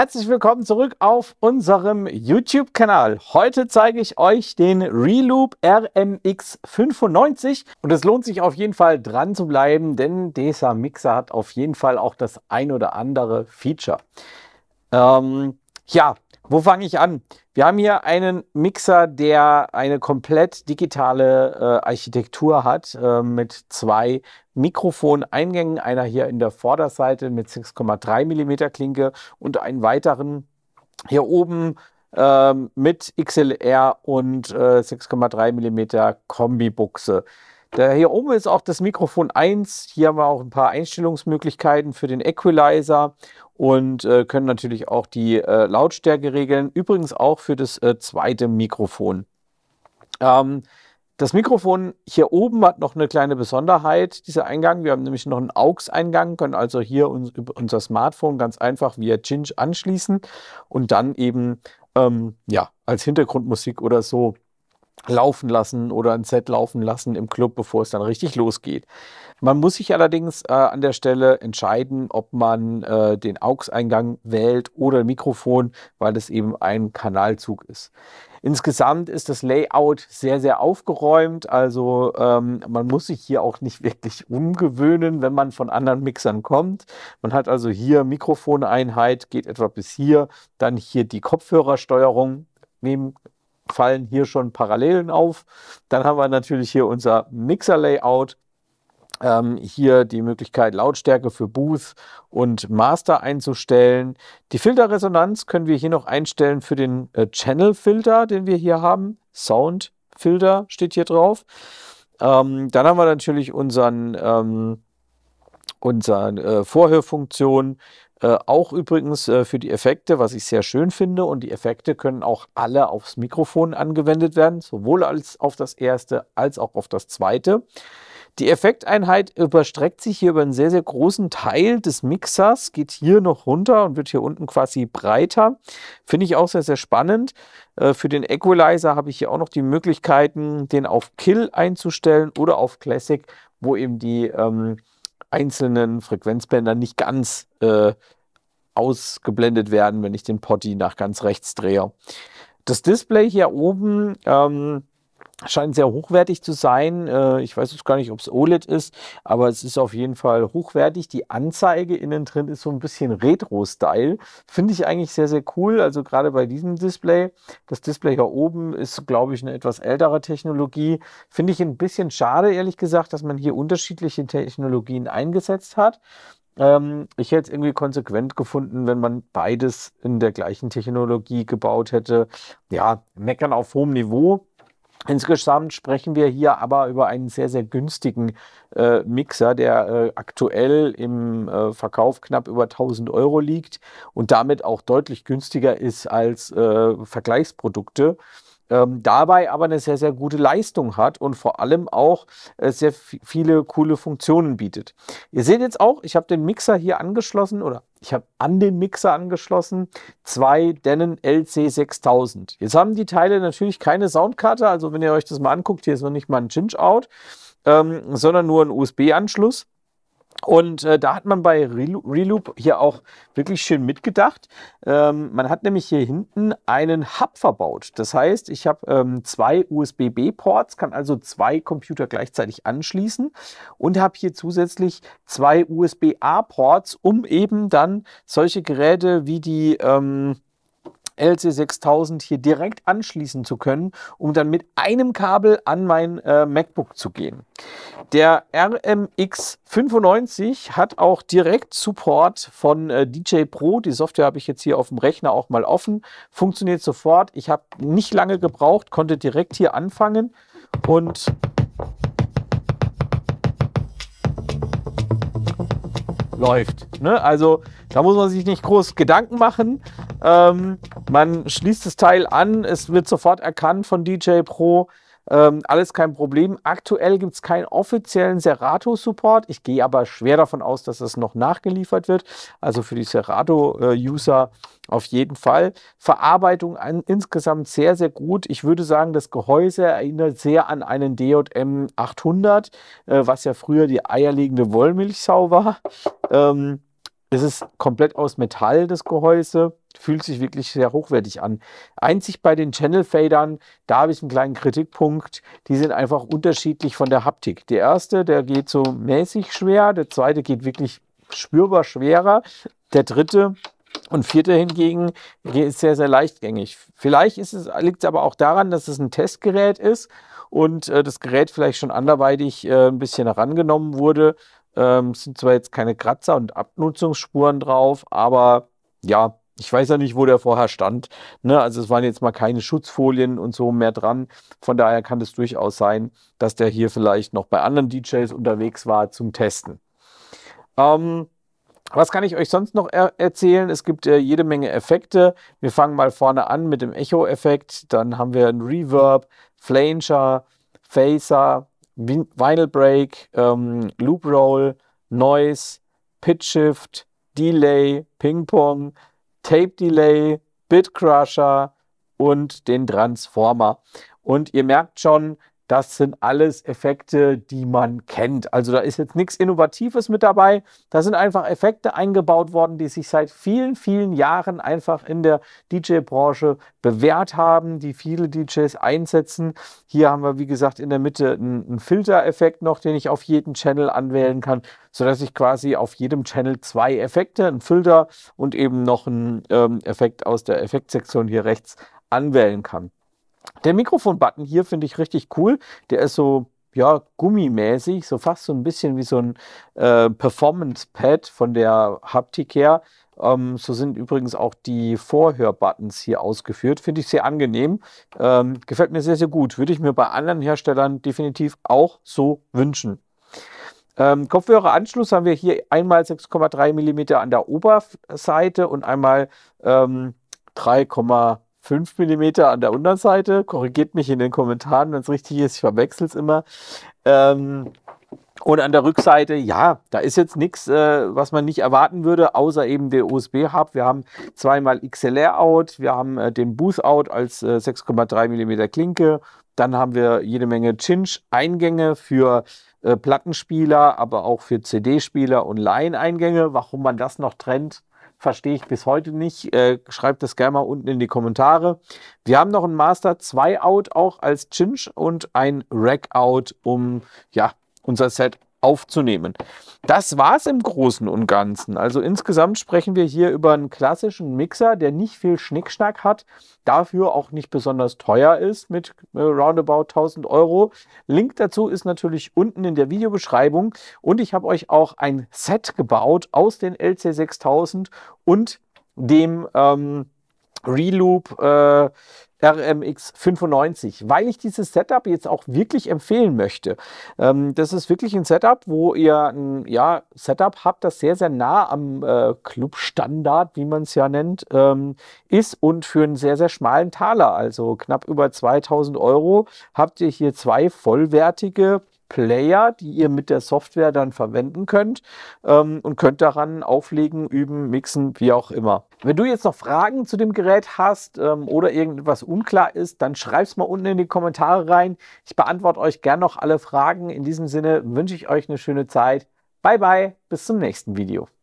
Herzlich willkommen zurück auf unserem YouTube-Kanal. Heute zeige ich euch den Reloop RMX 95 und es lohnt sich auf jeden Fall dran zu bleiben, denn dieser Mixer hat auf jeden Fall auch das ein oder andere Feature. Ähm, ja, wo fange ich an? Wir haben hier einen Mixer, der eine komplett digitale äh, Architektur hat, äh, mit zwei Mikrofoneingängen, einer hier in der Vorderseite mit 6,3 mm Klinke und einen weiteren hier oben äh, mit XLR und äh, 6,3 mm Kombibuchse. Da hier oben ist auch das Mikrofon 1. Hier haben wir auch ein paar Einstellungsmöglichkeiten für den Equalizer und äh, können natürlich auch die äh, Lautstärke regeln. Übrigens auch für das äh, zweite Mikrofon. Ähm, das Mikrofon hier oben hat noch eine kleine Besonderheit, dieser Eingang. Wir haben nämlich noch einen AUX-Eingang, können also hier uns, unser Smartphone ganz einfach via Ginge anschließen und dann eben ähm, ja, als Hintergrundmusik oder so laufen lassen oder ein Set laufen lassen im Club, bevor es dann richtig losgeht. Man muss sich allerdings äh, an der Stelle entscheiden, ob man äh, den AUX-Eingang wählt oder Mikrofon, weil das eben ein Kanalzug ist. Insgesamt ist das Layout sehr, sehr aufgeräumt. Also ähm, man muss sich hier auch nicht wirklich umgewöhnen, wenn man von anderen Mixern kommt. Man hat also hier Mikrofoneinheit, geht etwa bis hier, dann hier die Kopfhörersteuerung. Neben fallen hier schon Parallelen auf. Dann haben wir natürlich hier unser Mixer-Layout. Ähm, hier die Möglichkeit, Lautstärke für Booth und Master einzustellen. Die Filterresonanz können wir hier noch einstellen für den äh, Channel-Filter, den wir hier haben. Sound-Filter steht hier drauf. Ähm, dann haben wir natürlich unseren, ähm, unsere äh, Vorhörfunktion äh, auch übrigens äh, für die Effekte, was ich sehr schön finde. Und die Effekte können auch alle aufs Mikrofon angewendet werden, sowohl als auf das erste als auch auf das zweite. Die Effekteinheit überstreckt sich hier über einen sehr, sehr großen Teil des Mixers, geht hier noch runter und wird hier unten quasi breiter. Finde ich auch sehr, sehr spannend. Äh, für den Equalizer habe ich hier auch noch die Möglichkeiten, den auf Kill einzustellen oder auf Classic, wo eben die ähm, einzelnen Frequenzbändern nicht ganz äh, ausgeblendet werden, wenn ich den Potty nach ganz rechts drehe. Das Display hier oben ähm, scheint sehr hochwertig zu sein. Äh, ich weiß jetzt gar nicht, ob es OLED ist, aber es ist auf jeden Fall hochwertig. Die Anzeige innen drin ist so ein bisschen Retro-Style. Finde ich eigentlich sehr, sehr cool. Also gerade bei diesem Display. Das Display hier oben ist, glaube ich, eine etwas ältere Technologie. Finde ich ein bisschen schade, ehrlich gesagt, dass man hier unterschiedliche Technologien eingesetzt hat ähm, ich hätte es irgendwie konsequent gefunden, wenn man beides in der gleichen Technologie gebaut hätte. Ja, meckern auf hohem Niveau. Insgesamt sprechen wir hier aber über einen sehr, sehr günstigen äh, Mixer, der äh, aktuell im äh, Verkauf knapp über 1000 Euro liegt und damit auch deutlich günstiger ist als äh, Vergleichsprodukte ähm, dabei aber eine sehr, sehr gute Leistung hat und vor allem auch äh, sehr viele coole Funktionen bietet. Ihr seht jetzt auch, ich habe den Mixer hier angeschlossen oder ich habe an den Mixer angeschlossen zwei Denon LC6000. Jetzt haben die Teile natürlich keine Soundkarte, also wenn ihr euch das mal anguckt, hier ist noch nicht mal ein Change-Out, ähm, sondern nur ein USB-Anschluss. Und äh, da hat man bei Reloop hier auch wirklich schön mitgedacht. Ähm, man hat nämlich hier hinten einen Hub verbaut. Das heißt, ich habe ähm, zwei USB-B-Ports, kann also zwei Computer gleichzeitig anschließen und habe hier zusätzlich zwei USB-A-Ports, um eben dann solche Geräte wie die... Ähm, LC6000 hier direkt anschließen zu können, um dann mit einem Kabel an mein äh, MacBook zu gehen. Der RMX95 hat auch direkt Support von äh, DJ Pro. Die Software habe ich jetzt hier auf dem Rechner auch mal offen. Funktioniert sofort. Ich habe nicht lange gebraucht, konnte direkt hier anfangen und läuft. Ne? Also da muss man sich nicht groß Gedanken machen. Ähm, man schließt das Teil an, es wird sofort erkannt von DJ Pro. Ähm, alles kein Problem. Aktuell gibt es keinen offiziellen Serato-Support. Ich gehe aber schwer davon aus, dass das noch nachgeliefert wird. Also für die Serato-User auf jeden Fall. Verarbeitung an, insgesamt sehr, sehr gut. Ich würde sagen, das Gehäuse erinnert sehr an einen DJM 800, äh, was ja früher die eierlegende Wollmilchsau war. Ähm, es ist komplett aus Metall, das Gehäuse fühlt sich wirklich sehr hochwertig an. Einzig bei den Channel Fadern, da habe ich einen kleinen Kritikpunkt. Die sind einfach unterschiedlich von der Haptik. Der erste, der geht so mäßig schwer, der zweite geht wirklich spürbar schwerer, der dritte und vierte hingegen ist sehr, sehr leichtgängig. Vielleicht ist es, liegt es aber auch daran, dass es ein Testgerät ist und äh, das Gerät vielleicht schon anderweitig äh, ein bisschen herangenommen wurde. Ähm, sind zwar jetzt keine Kratzer und Abnutzungsspuren drauf, aber ja, ich weiß ja nicht, wo der vorher stand. Ne? Also es waren jetzt mal keine Schutzfolien und so mehr dran. Von daher kann es durchaus sein, dass der hier vielleicht noch bei anderen DJs unterwegs war zum Testen. Ähm, was kann ich euch sonst noch er erzählen? Es gibt äh, jede Menge Effekte. Wir fangen mal vorne an mit dem Echo-Effekt. Dann haben wir einen Reverb, Flanger, Phaser, Vin Vinyl Break, ähm, Loop Roll, Noise, Pitch Shift, Delay, Ping Pong, Tape Delay, Bitcrusher und den Transformer. Und ihr merkt schon, das sind alles Effekte, die man kennt. Also da ist jetzt nichts Innovatives mit dabei. Da sind einfach Effekte eingebaut worden, die sich seit vielen, vielen Jahren einfach in der DJ-Branche bewährt haben, die viele DJs einsetzen. Hier haben wir, wie gesagt, in der Mitte einen, Filtereffekt noch, den ich auf jeden Channel anwählen kann, sodass ich quasi auf jedem Channel zwei Effekte, einen Filter und eben noch einen ähm, Effekt aus der Effektsektion hier rechts anwählen kann. Der Mikrofon-Button hier finde ich richtig cool. Der ist so ja, gummimäßig, so fast so ein bisschen wie so ein äh, Performance-Pad von der Haptik her. Ähm, so sind übrigens auch die Vorhörbuttons hier ausgeführt. Finde ich sehr angenehm. Ähm, gefällt mir sehr, sehr gut. Würde ich mir bei anderen Herstellern definitiv auch so wünschen. Ähm, Kopfhöreranschluss haben wir hier einmal 6,3 mm an der Oberseite und einmal 3,3 ähm, 5 mm an der Unterseite. Korrigiert mich in den Kommentaren, wenn es richtig ist. Ich verwechsel es immer. Ähm, und an der Rückseite, ja, da ist jetzt nichts, äh, was man nicht erwarten würde, außer eben der USB-Hub. Wir haben zweimal XLR-Out, wir haben äh, den Booth-Out als äh, 6,3 mm Klinke. Dann haben wir jede Menge chinch eingänge für äh, Plattenspieler, aber auch für CD-Spieler und Line-Eingänge. Warum man das noch trennt, Verstehe ich bis heute nicht. Äh, schreibt das gerne mal unten in die Kommentare. Wir haben noch ein Master 2 Out auch als Chinch und ein Rack Out, um ja, unser Set aufzunehmen. Das war es im Großen und Ganzen. Also insgesamt sprechen wir hier über einen klassischen Mixer, der nicht viel Schnickschnack hat, dafür auch nicht besonders teuer ist mit äh, roundabout 1000 Euro. Link dazu ist natürlich unten in der Videobeschreibung und ich habe euch auch ein Set gebaut aus den LC6000 und dem ähm, Reloop äh, RMX 95, weil ich dieses Setup jetzt auch wirklich empfehlen möchte. Ähm, das ist wirklich ein Setup, wo ihr ein ja, Setup habt, das sehr, sehr nah am äh, Clubstandard, wie man es ja nennt, ähm, ist und für einen sehr, sehr schmalen Taler, also knapp über 2000 Euro, habt ihr hier zwei vollwertige Player, die ihr mit der Software dann verwenden könnt ähm, und könnt daran auflegen, üben, mixen, wie auch immer. Wenn du jetzt noch Fragen zu dem Gerät hast ähm, oder irgendwas unklar ist, dann schreib's mal unten in die Kommentare rein. Ich beantworte euch gern noch alle Fragen. In diesem Sinne wünsche ich euch eine schöne Zeit. Bye bye, bis zum nächsten Video.